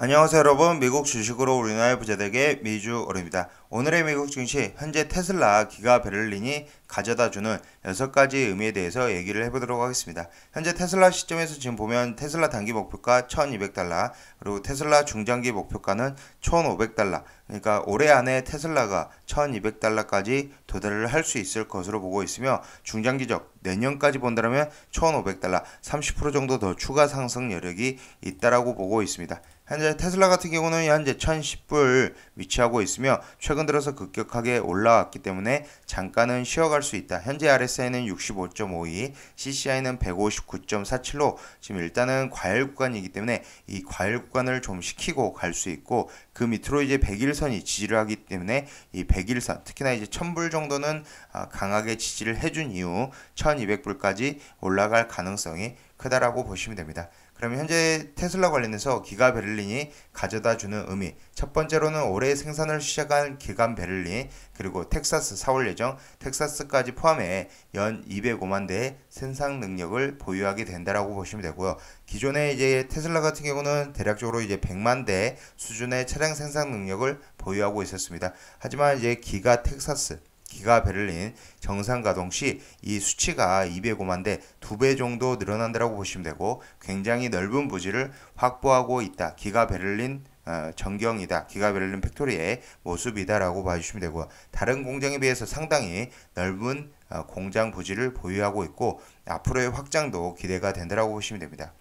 안녕하세요 여러분 미국 주식으로 우리나라의 부자되게 미주어릅니다 오늘의 미국 증시 현재 테슬라 기가 베를린이 가져다주는 6가지 의미에 대해서 얘기를 해보도록 하겠습니다 현재 테슬라 시점에서 지금 보면 테슬라 단기 목표가 1200달러 그리고 테슬라 중장기 목표가는 1500달러 그러니까 올해 안에 테슬라가 1200달러까지 도달을 할 수 있을 것으로 보고 있으며 중장기적 내년까지 본다면 1500달러 30% 정도 더 추가 상승 여력이 있다라고 보고 있습니다 현재 테슬라 같은 경우는 현재 1010불 위치하고 있으며 최근 들어서 급격하게 올라왔기 때문에 잠깐은 쉬어갈 수 있다. 현재 RSI는 65.52, CCI는 159.47로 지금 일단은 과열 구간이기 때문에 이 과열 구간을 좀시키고갈 수 있고 그 밑으로 이제 100일선이 지지를 하기 때문에 이 100일선 특히나 이제 1000불 정도는 아, 강하게 지지를 해준 이후 1200불까지 올라갈 가능성이 크다라고 보시면 됩니다. 그러면 현재 테슬라 관련해서 기가 베를린이 가져다 주는 의미. 첫 번째로는 올해 생산을 시작한 기간 베를린, 그리고 텍사스 사월 예정, 텍사스까지 포함해 연 205만 대의 생산 능력을 보유하게 된다라고 보시면 되고요. 기존에 이제 테슬라 같은 경우는 대략적으로 이제 100만 대 수준의 차량 생산 능력을 보유하고 있었습니다. 하지만 이제 기가 텍사스 기가 베를린 정상 가동 시 이 수치가 205만대 두배 정도 늘어난다고 보시면 되고 굉장히 넓은 부지를 확보하고 있다. 기가 베를린 어, 전경이다. 기가 베를린 팩토리의 모습이다라고 봐주시면 되고 다른 공장에 비해서 상당히 넓은 어, 공장 부지를 보유하고 있고 앞으로의 확장도 기대가 된다고 보시면 됩니다.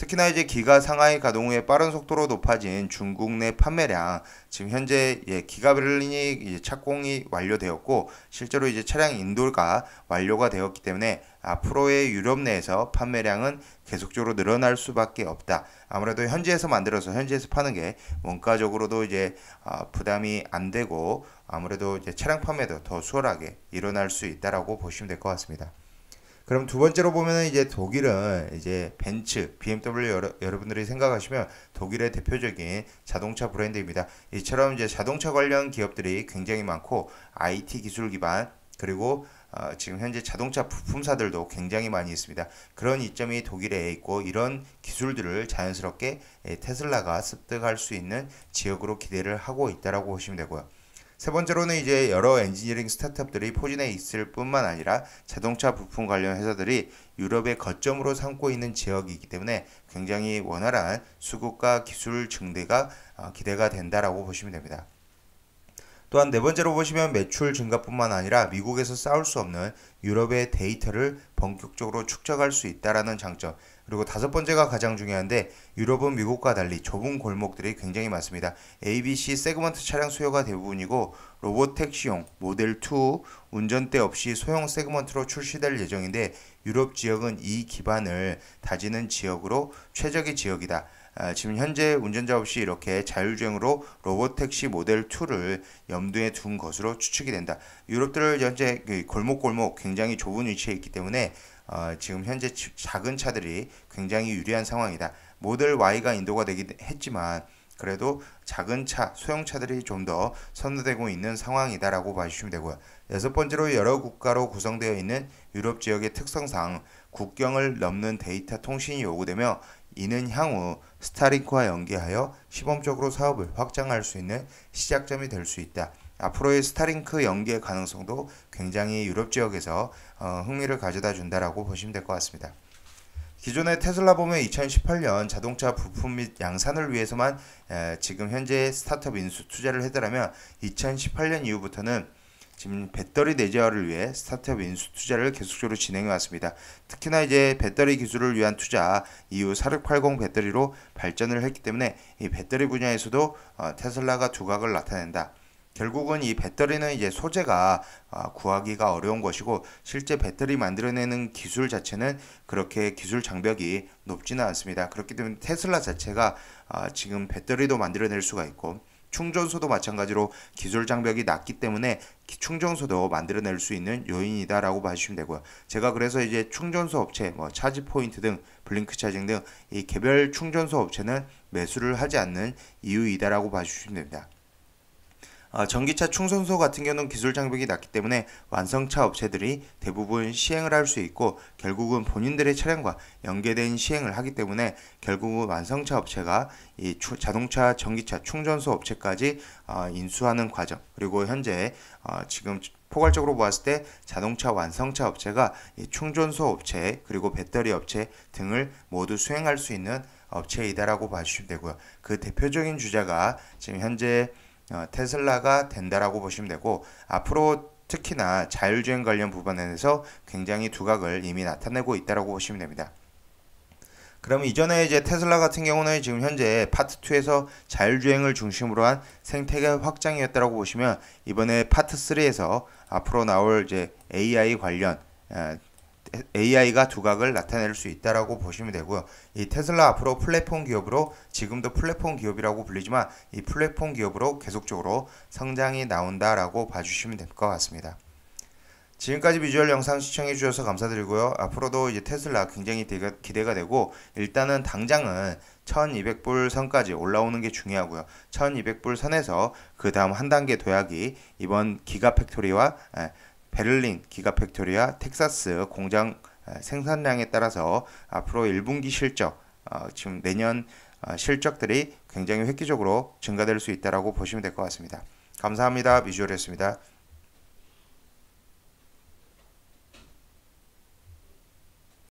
특히나 이제 기가 상하이 가동 후에 빠른 속도로 높아진 중국 내 판매량 지금 현재 예, 기가 베를린이 착공이 완료되었고 실제로 이제 차량 인도가 완료가 되었기 때문에 앞으로의 유럽 내에서 판매량은 계속적으로 늘어날 수밖에 없다. 아무래도 현지에서 만들어서 현지에서 파는 게 원가적으로도 이제 어, 부담이 안 되고 아무래도 이제 차량 판매도 더 수월하게 일어날 수 있다라고 보시면 될 것 같습니다. 그럼 두 번째로 보면은 이제 독일은 이제 벤츠, BMW 여러, 여러분들이 생각하시면 독일의 대표적인 자동차 브랜드입니다. 이처럼 이제 자동차 관련 기업들이 굉장히 많고 IT 기술 기반 그리고 어, 지금 현재 자동차 부품사들도 굉장히 많이 있습니다. 그런 이점이 독일에 있고 이런 기술들을 자연스럽게 테슬라가 습득할 수 있는 지역으로 기대를 하고 있다라고 보시면 되고요. 세 번째로는 이제 여러 엔지니어링 스타트업들이 포진해 있을 뿐만 아니라 자동차 부품 관련 회사들이 유럽의 거점으로 삼고 있는 지역이기 때문에 굉장히 원활한 수급과 기술 증대가 어, 기대가 된다라고 보시면 됩니다. 또한 네 번째로 보시면 매출 증가뿐만 아니라 미국에서 싸울 수 없는 유럽의 데이터를 본격적으로 축적할 수 있다라는 장점. 그리고 다섯 번째가 가장 중요한데 유럽은 미국과 달리 좁은 골목들이 굉장히 많습니다. ABC 세그먼트 차량 수요가 대부분이고 로봇 택시용 모델 2 운전대 없이 소형 세그먼트로 출시될 예정인데 유럽 지역은 이 기반을 다지는 지역으로 최적의 지역이다. 아, 지금 현재 운전자 없이 이렇게 자율주행으로 로봇택시 모델 2를 염두에 둔 것으로 추측이 된다. 유럽들 현재 골목골목 그 굉장히 좁은 위치에 있기 때문에 어, 지금 현재 작은 차들이 굉장히 유리한 상황이다. 모델 Y가 인도가 되긴 했지만 그래도 작은 차, 소형차들이 좀 더 선호되고 있는 상황이다라고 봐주시면 되고요. 여섯 번째로 여러 국가로 구성되어 있는 유럽 지역의 특성상 국경을 넘는 데이터 통신이 요구되며 이는 향후 스타링크와 연계하여 시범적으로 사업을 확장할 수 있는 시작점이 될 수 있다. 앞으로의 스타링크 연계 가능성도 굉장히 유럽 지역에서 어, 흥미를 가져다 준다라고 보시면 될 것 같습니다. 기존의 테슬라 보면 2018년 자동차 부품 및 양산을 위해서만 에, 지금 현재 스타트업 인수 투자를 했더라면 2018년 이후부터는 지금 배터리 내재화를 위해 스타트업 인수 투자를 계속적으로 진행해 왔습니다. 특히나 이제 배터리 기술을 위한 투자 이후 4680 배터리로 발전을 했기 때문에 이 배터리 분야에서도 어, 테슬라가 두각을 나타낸다. 결국은 이 배터리는 이제 소재가 아, 구하기가 어려운 것이고 실제 배터리 만들어내는 기술 자체는 그렇게 기술 장벽이 높지는 않습니다. 그렇기 때문에 테슬라 자체가 아, 지금 배터리도 만들어낼 수가 있고 충전소도 마찬가지로 기술 장벽이 낮기 때문에 충전소도 만들어낼 수 있는 요인이다라고 봐주시면 되고요. 제가 그래서 이제 충전소 업체, 뭐 차지 포인트 등 블링크 차징 등 이 개별 충전소 업체는 매수를 하지 않는 이유이다라고 봐주시면 됩니다. 아, 전기차 충전소 같은 경우는 기술 장벽이 낮기 때문에 완성차 업체들이 대부분 시행을 할 수 있고 결국은 본인들의 차량과 연계된 시행을 하기 때문에 결국은 완성차 업체가 이 자동차 전기차 충전소 업체까지 어, 인수하는 과정 그리고 현재 어, 지금 포괄적으로 보았을 때 자동차 완성차 업체가 충전소 업체 그리고 배터리 업체 등을 모두 수행할 수 있는 업체이다라고 봐주시면 되고요. 그 대표적인 주자가 지금 현재 어, 테슬라가 된다라고 보시면 되고 앞으로 특히나 자율주행 관련 부분에서 굉장히 두각을 이미 나타내고 있다라고 보시면 됩니다. 그럼 이전에 이제 테슬라 같은 경우는 지금 현재 파트 2에서 자율주행을 중심으로 한 생태계 확장이었다라고 보시면 이번에 파트 3에서 앞으로 나올 이제 AI 관련 AI가 두각을 나타낼 수 있다라고 보시면 되고요. 이 테슬라 앞으로 플랫폼 기업으로 지금도 플랫폼 기업이라고 불리지만 이 플랫폼 기업으로 계속적으로 성장이 나온다라고 봐주시면 될 것 같습니다. 지금까지 비주얼 영상 시청해 주셔서 감사드리고요. 앞으로도 이제 테슬라 굉장히 대가, 기대가 되고 일단은 당장은 1200불 선까지 올라오는 게 중요하고요. 1200불 선에서 그 다음 한 단계 도약이 이번 기가 팩토리와 에, 예, 베를린 기가팩토리아 텍사스 공장 아, 생산량에 따라서 앞으로 1분기 실적, 어, 지금 내년 어, 실적들이 굉장히 획기적으로 증가될 수있다고 보시면 될 것 같습니다. 감사합니다. 미주얼이었습니다.